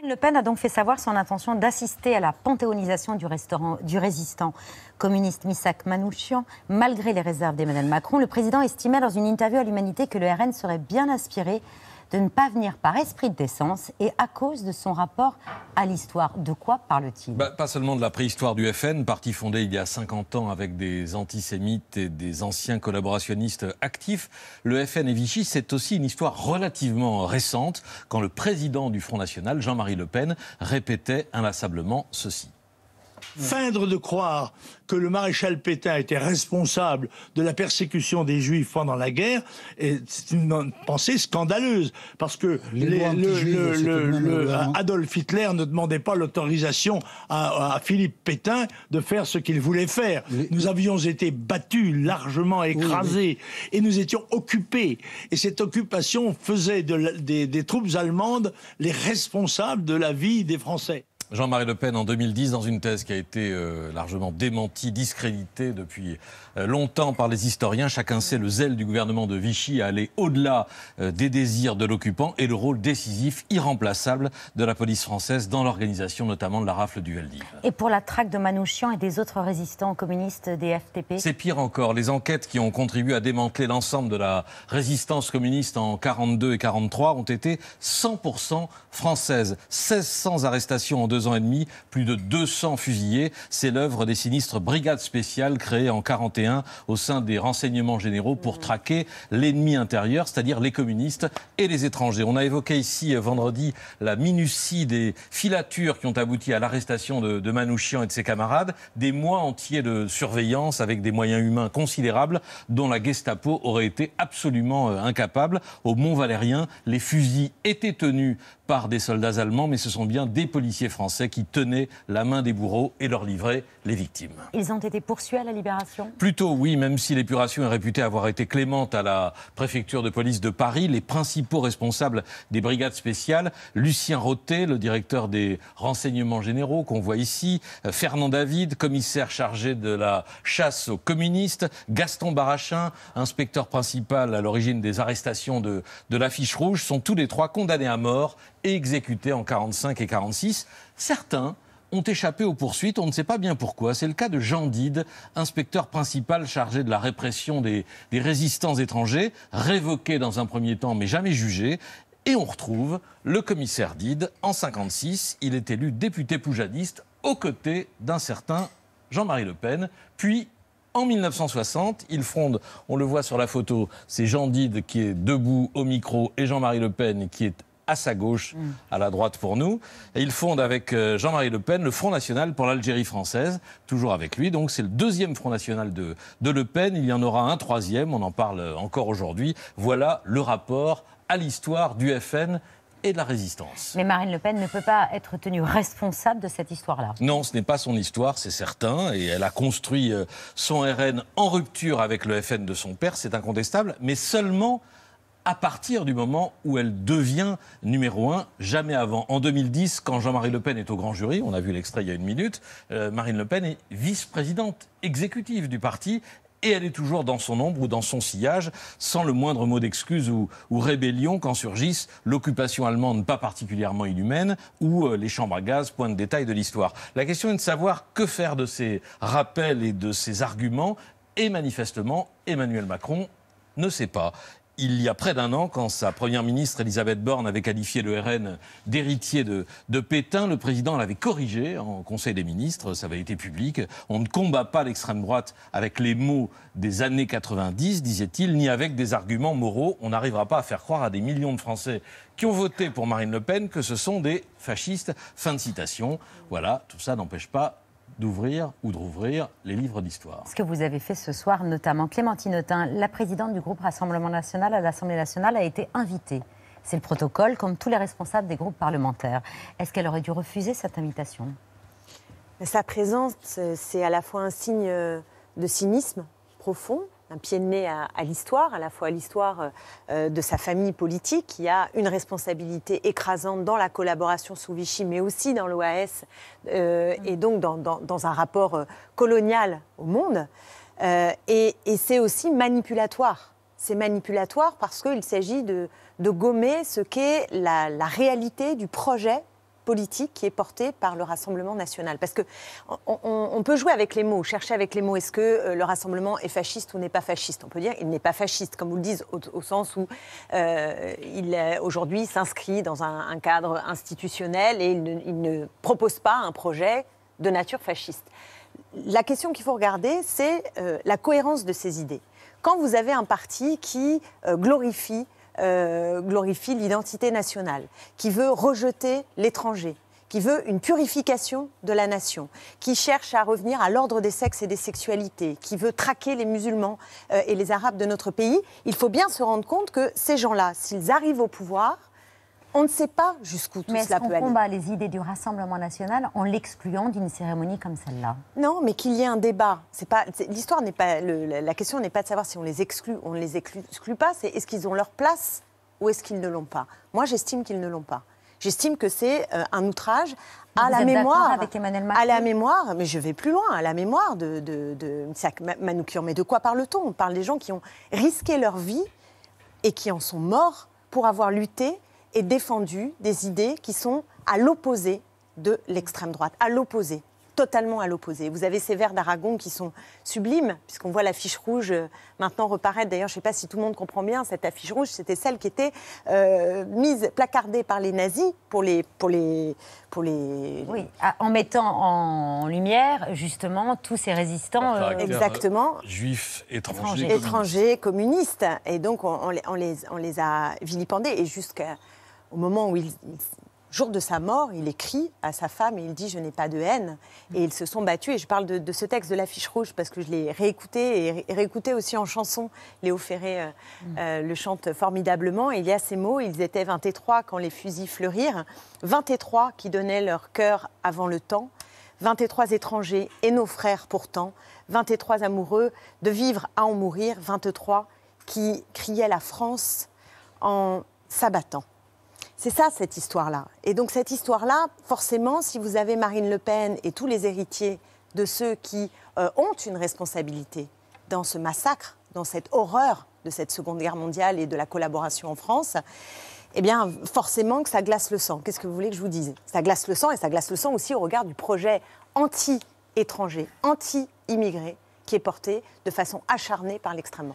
Marine Le Pen a donc fait savoir son intention d'assister à la panthéonisation du, du résistant communiste Misak Manouchian, malgré les réserves d'Emmanuel Macron. Le président estimait dans une interview à l'Humanité que le RN serait bien inspiré de ne pas venir par esprit de décence et à cause de son rapport à l'histoire. De quoi parle-t-il bah, Pas seulement de la préhistoire du FN, parti fondé il y a 50 ans avec des antisémites et des anciens collaborationnistes actifs. Le FN et Vichy, c'est aussi une histoire relativement récente, quand le président du Front National, Jean-Marie Le Pen, répétait inlassablement ceci feindre de croire que le maréchal Pétain était responsable de la persécution des Juifs pendant la guerre est une pensée scandaleuse parce que le, Adolf Hitler ne demandait pas l'autorisation à, Philippe Pétain de faire ce qu'il voulait faire. Nous avions été battus, largement écrasés et nous étions occupés. Et cette occupation faisait des troupes allemandes les responsables de la vie des Français. Jean-Marie Le Pen en 2010 dans une thèse qui a été euh, largement démentie, discréditée depuis euh, longtemps par les historiens. Chacun sait le zèle du gouvernement de Vichy à aller au-delà euh, des désirs de l'occupant et le rôle décisif, irremplaçable de la police française dans l'organisation notamment de la rafle du Veldiv. Et pour la traque de Manouchian et des autres résistants communistes des FTP C'est pire encore. Les enquêtes qui ont contribué à démanteler l'ensemble de la résistance communiste en 42 et 43 ont été 100% françaises. 1600 arrestations en deux ans et demi, plus de 200 fusillés. C'est l'œuvre des sinistres brigades spéciales créées en 41 au sein des renseignements généraux pour traquer l'ennemi intérieur, c'est-à-dire les communistes et les étrangers. On a évoqué ici euh, vendredi la minutie des filatures qui ont abouti à l'arrestation de, de Manouchian et de ses camarades, des mois entiers de surveillance avec des moyens humains considérables dont la Gestapo aurait été absolument euh, incapable. Au Mont-Valérien, les fusils étaient tenus par des soldats allemands, mais ce sont bien des policiers français qui tenaient la main des bourreaux et leur livraient les victimes. Ils ont été poursuivis à la libération Plutôt oui, même si l'épuration est réputée avoir été clémente à la préfecture de police de Paris, les principaux responsables des brigades spéciales, Lucien Rotet, le directeur des renseignements généraux qu'on voit ici, euh, Fernand David, commissaire chargé de la chasse aux communistes, Gaston Barachin, inspecteur principal à l'origine des arrestations de, de l'affiche rouge, sont tous les trois condamnés à mort et exécutés en 1945 et 1946. Certains ont échappé aux poursuites, on ne sait pas bien pourquoi. C'est le cas de Jean Dide, inspecteur principal chargé de la répression des, résistants étrangers, révoqué dans un premier temps mais jamais jugé. Et on retrouve le commissaire Did en 1956, Il est élu député poujadiste aux côtés d'un certain Jean-Marie Le Pen. Puis, en 1960, il fronde, on le voit sur la photo, c'est Jean Dide qui est debout au micro et Jean-Marie Le Pen qui est à sa gauche, mm. à la droite pour nous. Et il fonde avec euh, Jean-Marie Le Pen le Front National pour l'Algérie française, toujours avec lui. Donc c'est le deuxième Front National de, de Le Pen. Il y en aura un troisième, on en parle euh, encore aujourd'hui. Voilà le rapport à l'histoire du FN et de la résistance. Mais Marine Le Pen ne peut pas être tenue responsable de cette histoire-là. Non, ce n'est pas son histoire, c'est certain. Et elle a construit euh, son RN en rupture avec le FN de son père, c'est incontestable, mais seulement à partir du moment où elle devient numéro un, jamais avant. En 2010, quand Jean-Marie Le Pen est au grand jury, on a vu l'extrait il y a une minute, euh, Marine Le Pen est vice-présidente exécutive du parti et elle est toujours dans son ombre ou dans son sillage, sans le moindre mot d'excuse ou, rébellion quand surgissent l'occupation allemande pas particulièrement inhumaine ou euh, les chambres à gaz, point de détail de l'histoire. La question est de savoir que faire de ces rappels et de ces arguments, et manifestement, Emmanuel Macron ne sait pas il y a près d'un an, quand sa première ministre Elisabeth Borne avait qualifié le RN d'héritier de, Pétain, le président l'avait corrigé en Conseil des ministres, ça avait été public. On ne combat pas l'extrême droite avec les mots des années 90, disait-il, ni avec des arguments moraux. On n'arrivera pas à faire croire à des millions de Français qui ont voté pour Marine Le Pen que ce sont des fascistes. Fin de citation. Voilà, tout ça n'empêche pas d'ouvrir ou de rouvrir les livres d'histoire. Ce que vous avez fait ce soir, notamment Clémentine Autain, la présidente du groupe Rassemblement national à l'Assemblée nationale, a été invitée. C'est le protocole, comme tous les responsables des groupes parlementaires. Est-ce qu'elle aurait dû refuser cette invitation Sa présence, euh, c'est à la fois un signe euh, de cynisme profond, un pied de nez à, l'histoire, à la fois à l'histoire euh, de sa famille politique, qui a une responsabilité écrasante dans la collaboration sous Vichy, mais aussi dans l'OAS, euh, et donc dans, un rapport euh, colonial au monde. et, c'est aussi manipulatoire. C'est manipulatoire parce qu'il s'agit de, gommer ce qu'est la, la réalité du projet politique qui est portée par le Rassemblement national Parce que on, peut jouer avec les mots, chercher avec les mots. Est-ce que euh, le Rassemblement est fasciste ou n'est pas fasciste On peut dire qu'il n'est pas fasciste, comme vous le disent, au, sens où euh, il aujourd'hui s'inscrit dans un, cadre institutionnel et il ne, propose pas un projet de nature fasciste. La question qu'il faut regarder, c'est euh, la cohérence de ces idées. Quand vous avez un parti qui glorifie euh, glorifie l'identité nationale, qui veut rejeter l'étranger, qui veut une purification de la nation, qui cherche à revenir à l'ordre des sexes et des sexualités, qui veut traquer les musulmans euh, et les arabes de notre pays, il faut bien se rendre compte que ces gens-là, s'ils arrivent au pouvoir, on ne sait pas jusqu'où tout cela peut aller. Mais combat les idées du Rassemblement national en l'excluant d'une cérémonie comme celle-là Non, mais qu'il y ait un débat. C'est pas l'histoire n'est pas la question n'est pas de savoir si on les exclut, on ne les exclut pas. C'est est-ce qu'ils ont leur place ou est-ce qu'ils ne l'ont pas Moi, j'estime qu'ils ne l'ont pas. J'estime que c'est euh, un outrage à la mémoire, avec Emmanuel Macron à la mémoire, mais je vais plus loin, à la mémoire de, de, de, Manoukian. Mais de quoi parle-t-on On parle des gens qui ont risqué leur vie et qui en sont morts pour avoir lutté et défendu des idées qui sont à l'opposé de l'extrême droite, à l'opposé totalement à l'opposé. Vous avez ces vers d'Aragon qui sont sublimes, puisqu'on voit l'affiche rouge euh, maintenant reparaître. D'ailleurs, je ne sais pas si tout le monde comprend bien, cette affiche rouge, c'était celle qui était euh, mise, placardée par les nazis pour les... Pour les, pour les... Oui, en mettant en lumière, justement, tous ces résistants... Euh, exactement. Juifs, étrangers, étrangers, communistes. Et donc, on, on, les, on les a vilipendés, et jusqu'à au moment où il, jour de sa mort, il écrit à sa femme et il dit Je n'ai pas de haine. Et ils se sont battus. Et je parle de, ce texte de l'affiche rouge parce que je l'ai réécouté et réécouté aussi en chanson. Léo Ferré euh, mm. euh, le chante formidablement. il y a ces mots Ils étaient 23 quand les fusils fleurirent. 23 qui donnaient leur cœur avant le temps. 23 étrangers et nos frères pourtant. 23 amoureux de vivre à en mourir. 23 qui criaient la France en s'abattant. C'est ça cette histoire-là. Et donc cette histoire-là, forcément, si vous avez Marine Le Pen et tous les héritiers de ceux qui euh, ont une responsabilité dans ce massacre, dans cette horreur de cette Seconde Guerre mondiale et de la collaboration en France, eh bien, forcément que ça glace le sang. Qu'est-ce que vous voulez que je vous dise Ça glace le sang et ça glace le sang aussi au regard du projet anti-étranger, anti-immigré qui est porté de façon acharnée par l'extrême droite.